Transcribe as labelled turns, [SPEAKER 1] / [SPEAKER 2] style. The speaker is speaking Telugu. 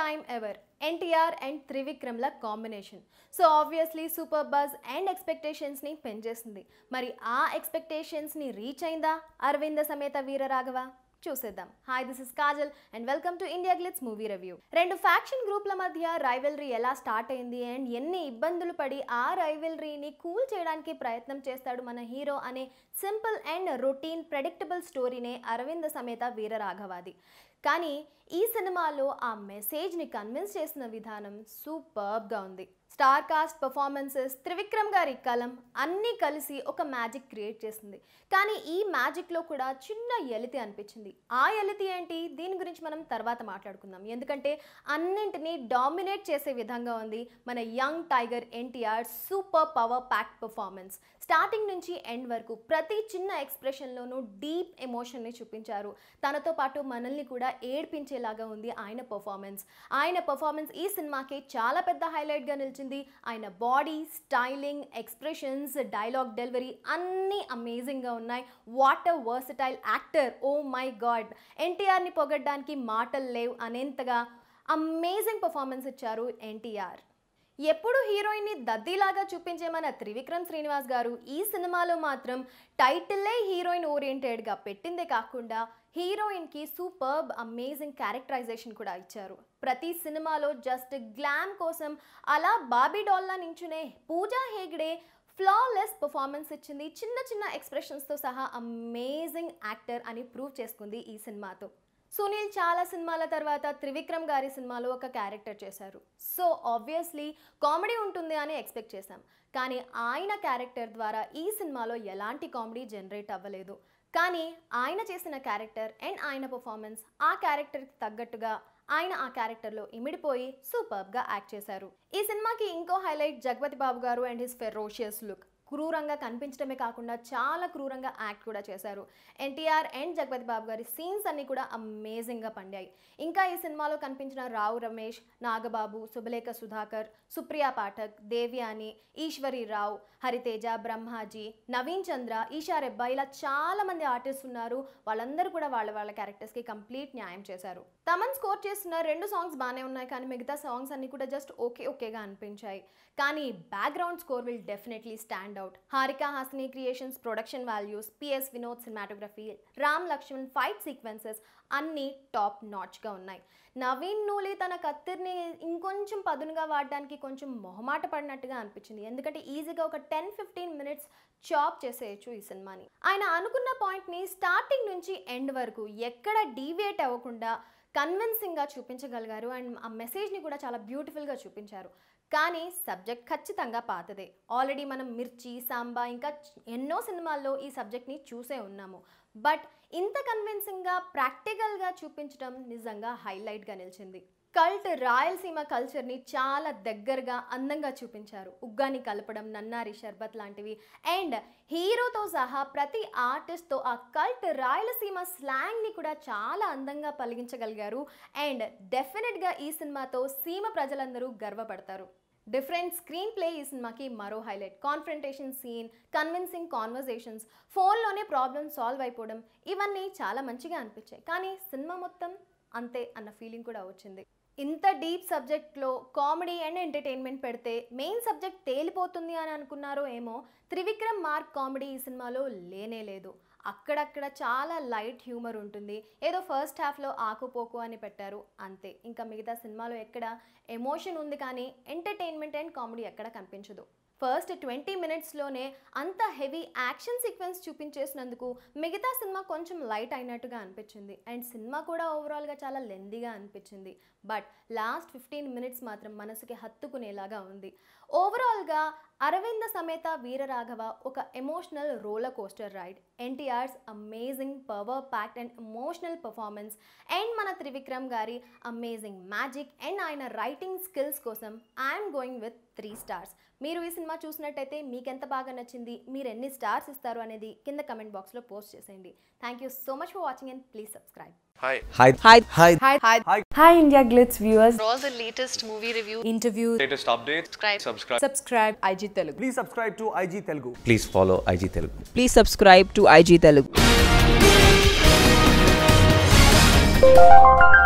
[SPEAKER 1] టైమ్ ఎవర్ ఎన్టీఆర్ అండ్ త్రివిక్రమ్ల combination so obviously super buzz and ఎక్స్పెక్టేషన్స్ని పెంచేసింది మరి ఆ ఎక్స్పెక్టేషన్స్ని రీచ్ అయిందా అరవింద సమేత వీరరాఘవ చూసేద్దాం hi this is Kajal and welcome to India Glitz movie review రెండు ఫ్యాక్షన్ గ్రూప్ల మధ్య రైవెలరీ ఎలా స్టార్ట్ అయింది అండ్ ఎన్ని ఇబ్బందులు పడి ఆ రైవెలరీని కూల్ చేయడానికి ప్రయత్నం చేస్తాడు మన హీరో అనే సింపుల్ అండ్ రొటీన్ ప్రెడిక్టబుల్ స్టోరీనే అరవింద సమేత వీరరాఘవాది కానీ ఈ సినిమాలో ఆ మెసేజ్ని కన్విన్స్ చేసిన విధానం సూపర్బ్గా ఉంది స్టార్ కాస్ట్ పర్ఫార్మెన్సెస్ త్రివిక్రమ్ గారి కలం అన్నీ కలిసి ఒక మ్యాజిక్ క్రియేట్ చేసింది కానీ ఈ మ్యాజిక్లో కూడా చిన్న ఎలితి అనిపించింది ఆ ఎలితి ఏంటి దీని గురించి మనం తర్వాత మాట్లాడుకుందాం ఎందుకంటే అన్నింటినీ డామినేట్ చేసే విధంగా ఉంది మన young tiger NTR super power pack performance starting నుంచి ఎండ్ వరకు ప్రతి చిన్న ఎక్స్ప్రెషన్లోనూ డీప్ ఎమోషన్ని చూపించారు తనతో పాటు మనల్ని కూడా కూడా ఏడ్పించేలాగా ఉంది ఆయన పర్ఫార్మెన్స్ ఆయన పర్ఫార్మెన్స్ ఈ సినిమాకి చాలా పెద్ద హైలైట్గా నిలిచింది ఆయన body styling expressions dialogue delivery అన్నీ అమేజింగ్గా ఉన్నాయి what a versatile actor oh my god ఎన్టీఆర్ని పొగడ్డానికి మాటలు లేవు అనేంతగా అమేజింగ్ పర్ఫార్మెన్స్ ఇచ్చారు ఎన్టీఆర్ ఎప్పుడు ని దద్దీలాగా చూపించే మన త్రివిక్రమ్ శ్రీనివాస్ గారు ఈ సినిమాలో మాత్రం టైటిల్లే హీరోయిన్ గా పెట్టిందే కాకుండా హీరోయిన్ కి సూపర్బ్ అమేజింగ్ క్యారెక్టరైజేషన్ కూడా ఇచ్చారు ప్రతి సినిమాలో జస్ట్ గ్లామ్ కోసం అలా బాబీ డాల్లా నించునే పూజా హేగ్డే ఫ్లాలెస్ పర్ఫార్మెన్స్ ఇచ్చింది చిన్న చిన్న ఎక్స్ప్రెషన్స్తో సహా అమేజింగ్ యాక్టర్ అని ప్రూవ్ చేసుకుంది ఈ సినిమాతో సునీల్ చాలా సినిమాల తర్వాత త్రివిక్రమ్ గారి సినిమాలో ఒక క్యారెక్టర్ చేశారు సో ఆబ్వియస్లీ కామెడీ ఉంటుంది అని ఎక్స్పెక్ట్ చేశాం కానీ ఆయన క్యారెక్టర్ ద్వారా ఈ సినిమాలో ఎలాంటి కామెడీ జనరేట్ అవ్వలేదు కానీ ఆయన చేసిన క్యారెక్టర్ అండ్ ఆయన పర్ఫార్మెన్స్ ఆ క్యారెక్టర్కి తగ్గట్టుగా ఆయన ఆ క్యారెక్టర్లో ఇమిడిపోయి సూపర్గా యాక్ట్ చేశారు ఈ సినిమాకి ఇంకో హైలైట్ జగపతి బాబు గారు అండ్ హిస్ ఫెరోషియస్ లుక్ క్రూరంగా కనిపించడమే కాకుండా చాలా క్రూరంగా యాక్ట్ కూడా చేశారు ఎన్టీఆర్ అండ్ జగపతి బాబు గారి సీన్స్ అన్నీ కూడా అమేజింగ్గా పండాయి ఇంకా ఈ సినిమాలో కనిపించిన రావు రమేష్ నాగబాబు శుభలేఖ సుధాకర్ సుప్రియా పాఠక్ దేవ్యాని రావు హరితేజ బ్రహ్మాజీ నవీన్ చంద్ర ఈషా రెబ్బా ఇలా చాలామంది ఆర్టిస్ట్ ఉన్నారు వాళ్ళందరూ కూడా వాళ్ళ వాళ్ళ క్యారెక్టర్స్కి కంప్లీట్ న్యాయం చేశారు తమన్ స్కోర్ చేస్తున్న రెండు సాంగ్స్ బాగానే ఉన్నాయి కానీ మిగతా సాంగ్స్ అన్నీ కూడా జస్ట్ ఓకే ఓకేగా అనిపించాయి కానీ background score will definitely stand out Haarika Hassine creations production values P S Vinod cinematography Ram Lakshman fight sequences అన్నీ టాప్ నాచ్గా ఉన్నాయి నవీన్ నూలి తన కత్తిరిని ఇంకొంచెం పదునుగా వాడడానికి కొంచెం మొహమాట పడినట్టుగా అనిపించింది ఎందుకంటే ఈజీగా ఒక టెన్ ఫిఫ్టీన్ మినిట్స్ చాప్ చేసేయచ్చు ఈ సినిమాని ఆయన అనుకున్న పాయింట్ని స్టార్టింగ్ నుంచి ఎండ్ వరకు ఎక్కడ డీవియేట్ అవ్వకుండా కన్విన్సింగ్గా చూపించగలిగారు అండ్ ఆ మెసేజ్ని కూడా చాలా బ్యూటిఫుల్గా చూపించారు కానీ సబ్జెక్ట్ ఖచ్చితంగా పాతదే ఆల్రెడీ మనం మిర్చి సాంబా ఇంకా ఎన్నో సినిమాల్లో ఈ సబ్జెక్ట్ని చూసే ఉన్నాము బట్ ఇంత కన్విన్సింగ్గా ప్రాక్టికల్గా చూపించడం నిజంగా హైలైట్గా నిలిచింది కల్ట్ రాయలసీమ కల్చర్ని చాలా దగ్గరగా అందంగా చూపించారు ఉగ్గాని కలపడం నన్నారి షర్బత్ లాంటివి అండ్ హీరోతో సహా ప్రతి ఆర్టిస్ట్తో ఆ కల్ట్ రాయలసీమ స్లాంగ్ని కూడా చాలా అందంగా పలిగించగలిగారు అండ్ డెఫినెట్గా ఈ సినిమాతో సీమ ప్రజలందరూ గర్వపడతారు డిఫరెంట్ స్క్రీన్ ప్లే ఈ సినిమాకి మరో highlight confrontation scene convincing conversations ఫోన్లోనే ప్రాబ్లమ్ సాల్వ్ అయిపోవడం ఇవన్నీ చాలా మంచిగా అనిపించాయి కానీ సినిమా మొత్తం అంతే అన్న ఫీలింగ్ కూడా వచ్చింది ఇంత డీప్ సబ్జెక్ట్లో కామెడీ అండ్ ఎంటర్టైన్మెంట్ పెడితే మెయిన్ సబ్జెక్ట్ తేలిపోతుంది అని అనుకున్నారో ఏమో త్రివిక్రమ్ మార్క్ కామెడీ ఈ సినిమాలో లేనే లేదు అక్కడక్కడ చాలా లైట్ హ్యూమర్ ఉంటుంది ఏదో ఫస్ట్ హాఫ్లో ఆకుపోకు అని పెట్టారు అంతే ఇంకా మిగతా సినిమాలో ఎక్కడ ఎమోషన్ ఉంది కానీ ఎంటర్టైన్మెంట్ అండ్ కామెడీ ఎక్కడ కనిపించదు ఫస్ట్ ట్వంటీ మినిట్స్లోనే అంత హెవీ యాక్షన్ సీక్వెన్స్ చూపించేసినందుకు మిగతా సినిమా కొంచెం లైట్ అయినట్టుగా అనిపించింది అండ్ సినిమా కూడా ఓవరాల్గా చాలా లెందీగా అనిపించింది బట్ లాస్ట్ ఫిఫ్టీన్ మినిట్స్ మాత్రం మనసుకి హత్తుకునేలాగా ఉంది ఓవరాల్గా అరవింద సమేత వీరరాఘవ ఒక emotional roller coaster ride NTR's amazing power packed and emotional performance and మన త్రివిక్రమ్ గారి అమేజింగ్ మ్యాజిక్ అండ్ ఆయన రైటింగ్ స్కిల్స్ కోసం I'm going with three stars మీరు ఈ సినిమా సినిమా చూసినట్టయితే మీకు ఎంత బాగా నచ్చింది మీరు ఎన్ని స్టార్స్ ఇస్తారు అనేది కింద కమెంట్ బాక్స్ లో పోస్ట్ చేసేయండి thank you so much for watching and please subscribe hi hi India Glitz viewers all the latest movie review interview latest update subscribe subscribe subscribe IG Telugu please subscribe to IG Telugu please follow IG Telugu please subscribe to IG Telugu Thank you.